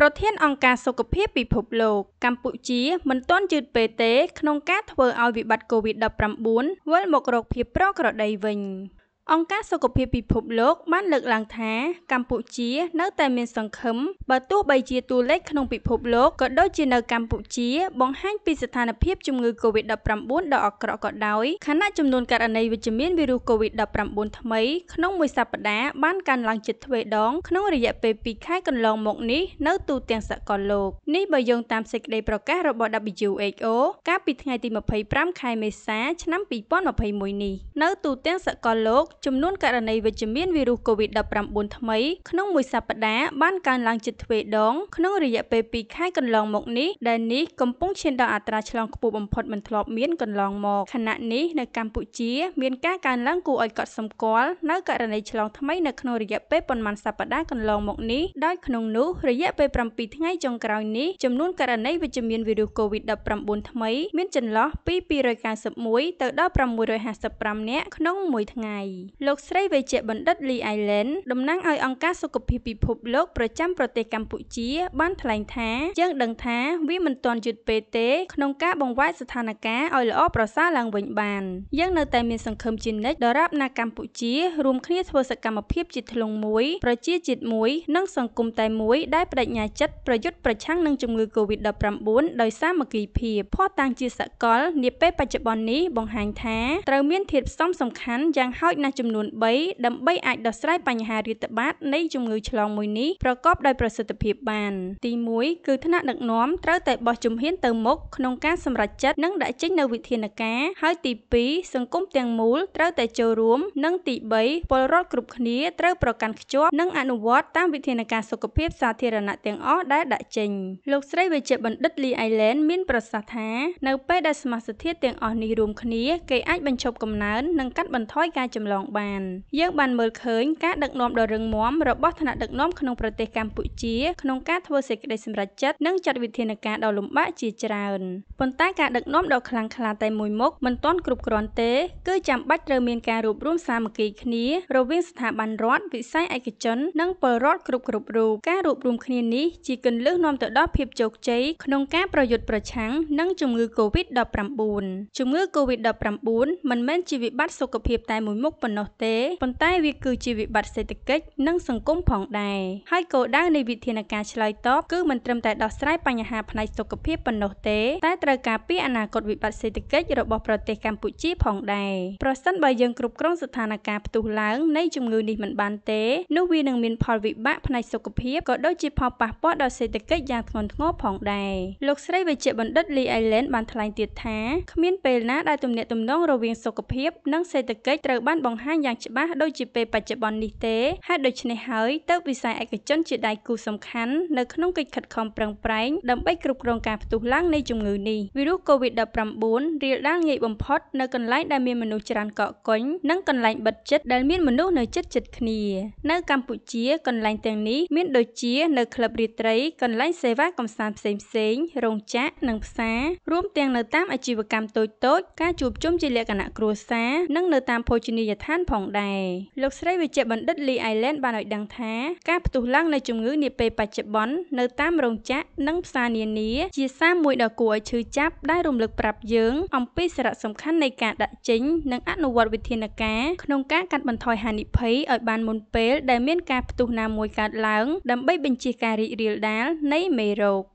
ប្រធានអង្គការសុខភាពពិភពលោក កម្ពុជាមិនទាន់យឺតពេលទេក្នុងការធ្វើឱ្យវិបត្តិ COVID-19 វិលមករកភាពប្រក្រតីវិញ។អង្គការសុខភាពពិភពលោកបានលើកឡើងថាកម្ពុជា នៅតែមានសង្ឃឹមបើទោះបីជាតួលេខក្នុងពិភពលោកក៏ដូចជានៅកម្ពុជាបង្ហាញពីស្ថានភាពជំងឺ Covid-19 ដ៏អាក្រក់ក៏ដោយខណៈចំនួនករណីវិជ្ជមានវីរុស Covid-19 ថ្មីក្នុងមួយសប្តាហ៍បានកើនឡើងជិតទ្វេដងក្នុងរយៈពេល2ខែកន្លងមកនេះនៅទូទាំងសកលលោកនេះបើយោងតាមសេចក្តីប្រកាសរបស់ WHO កាលពីថ្ងៃទី25ខែមេសាឆ្នាំ2021នេះនៅទូទាំងសកលលោកចំនួនករណីវិជ្ជមានវីរុសកូវីដ -19 ថ្មី ក្នុងមួយសប្តាហ៍បានកើនឡើងជិតទ្វេដង ក្នុងរយៈពេល2ខែកន្លងមកនេះដែលនេះកំពុងឈានដល់អត្រាឆ្លងខ្ពស់បំផុតមិនធ្លាប់មានកន្លងមកខណៈនេះនៅកម្ពុជា មានការកើនឡើងគួរឲ្យកត់សម្គាល់នៅករណីឆ្លងថ្មីនៅក្នុងរយៈពេលប៉ុន្មានសប្តាហ៍កន្លងមកនេះដោយក្នុងនោះរយៈពេល7ថ្ងៃចុងក្រោយនេះចំនួនករណីវិជ្ជមានវីរុសកូវីដ -19 ថ្មី មានចន្លោះពី291ទៅដល់655នាក់ក្នុងមួយថ្ងៃ។លោកស្រីវេជ្ជបណ្ឌិតលីអៃឡែនតំណាងឲ្យអង្គការសុខភាពពិភពលោកប្រចាំប្រទេសកម្ពុជាបានថ្លែងថាយើងដឹងថាវាមិនទាន់យឺតពេលទេក្នុងការបង្វែរស្ថានភាពឲ្យល្អប្រសើរឡើងវិញបានយើងនៅតែមានសង្ឃឹមជានិច្ចដរាបណាកម្ពុជារួមគ្នាធ្វើសកម្មភាពជាធ្លុងមួយប្រជាជាតិមួយនិងសង្គមតែមួយដែលបដិញ្ញាចិត្តប្រយុទ្ធប្រឆាំងនឹងជំងឺ Covid-19 ដោយសាមគ្គីភាពភ័ស្តុតាងជាសកលនាពេលបច្ចុប្បន្ននេះបង្ហាញថាត្រូវមានធាតុផ្សំសំខាន់យ៉ាងហោចណាស់ចំនួន3ដើម្បីអាចដោះស្រាយបញ្ហារាតត្បាតនៃជំងឺឆ្លងមួយនេះប្រកបដោយប្រសិទ្ធភាពបាន ទី1គឺថ្នាក់ដឹកនាំត្រូវតែបោះជំហានទៅមុខក្នុងការសម្រេចចិត្តនិងដាក់ចេញនូវវិធានការហើយទី2សង្គមទាំងមូលត្រូវតែចូលរួមនិងទី3ពលរដ្ឋគ្រប់គ្នាត្រូវប្រកាន់ខ្ជាប់និងអនុវត្តតាមវិធានការសុខភាពសាធារណៈទាំងអស់ដែលដាក់ចេញលោកស្រីវេជ្ជបណ្ឌិតលីអៃលែន មានប្រសាសន៍ថានៅពេលដែលសមាសធាតុទាំងអស់នេះរួមគ្នាគេអាចបញ្ឈប់កំណើននិងកាត់បន្ថយការចម្លងបានយើងបានមើលឃើញការដឹកនាំដ៏រឹងមាំរបស់ថ្នាក់ដឹកនាំក្នុងប្រទេសកម្ពុជាក្នុងការធ្វើសេចក្តីសម្រេចចិត្តនិងចាត់វិធានការដ៏លំបាកជាច្រើនប៉ុន្តែការដឹកនាំដ៏ខ្លាំងក្លាតែមួយមុខមិនទាន់គ្រប់គ្រាន់ទេ គឺចាំបាច់ត្រូវមានការរួបរមសាមគ្គីគ្នារវាងស្ថាប័នរដ្ឋវិស័យឯកជននិងពលរដ្ឋគ្រប់គ្រប់រូបការរួបរមគ្នានេះជាគន្លឹះនាំទៅដល់ភាពជោគជ័យក្នុងការប្រយុទ្ធប្រឆាំងនឹងជំងឺ Covid-19 ជំងឺ Covid-19 មិនមែនជាវិបត្តិសុខភាពតែមួយមុខប៉ុណ្ណោះនោះទេប៉ុន្តែវាគឺជាវិបត្តិសេដ្ឋកិច្ចនិងសង្គមផងដែរហើយគោលដៅនៃវិធានការឆ្លើយតបគឺមិនត្រឹមតែដោះស្រាយបញ្ហាផ្នែកសុខភាពប៉ុណ្ណោះទេ តែត្រូវការពីអនាគតវិបត្តិសេដ្ឋកិច្ចរបស់ប្រទេសកម្ពុជាផងដែរប្រសិនបើយើងគ្រប់គ្រងស្ថានភាពផ្ទុះឡើងនៃជំងឺនេះមិនបានទេនោះវានឹងមានផលវិបាកផ្នែកសុខភាពក៏ដូចជាផលប៉ះពាល់ដល់សេដ្ឋកិច្ចយ៉ាងធ្ងន់ធ្ងរផងដែរលោកស្រីវេជ្ជបណ្ឌិតលីអៃឡែនបានថ្លែងទៀតថាគ្មានពេលណាដែលទំនាក់ទំនងរវាងសុខភាព និង សេដ្ឋកិច្ចត្រូវបានបង្ហាញហាញយ៉ាងច្បាស់ដូចជាពេលបច្ចុប្បន្ននេះទេហេតុដូច្នេះហើយទើបវិស័យឯកជនជាដៃគូសំខាន់នៅក្នុងកិច្ចខិតខំប្រឹងប្រែងដើម្បីគ្រប់គ្រងការផ្ទុះឡើងនៃជំងឺនេះវីរុស COVID-19 រាលដាលងាយបំផុតនៅកន្លែងដែលមានមនុស្សច្រើនកកកុញនិងកន្លែងបិទជិតដែលមានមនុស្សនៅជិតជិតគ្នានៅកម្ពុជាកន្លែងទាំងនេះមានដូចជានៅក្លឹបរាត្រីកន្លែងសេវាកំសាន្តផ្សេងផ្សេងរោងចក្រនិងផ្សាររួមទាំងនៅតាមអាជីវកម្មតូចៗការជួបជុំជាលក្ខណៈគ្រួសារនិងនៅតាមភោជនីយដ្ឋានបានផងដែរលោកស្រីវេជ្ជបណ្ឌិត លីអៃឡែនបានឲ្យដឹងថាការផ្ទុះឡើងនៃជំងឺនាពេលបច្ចុប្បន្ននៅតាមរោងចក្រនិងផ្សារនានាជាសារមួយដ៏គួរឲ្យឈឺចាប់ដែលរំលឹកប្រាប់យើង អំពីសារៈសំខាន់នៃការដាក់ចេញនិងអនុវត្ត វិធានការក្នុងការកាត់បន្ថយហានិភ័យឲ្យបានមុនពេលដែលមានការផ្ទុះណាមួយកើតឡើងដើម្បីបញ្ជៀសការរីករាលដាលនៃមេរោគ។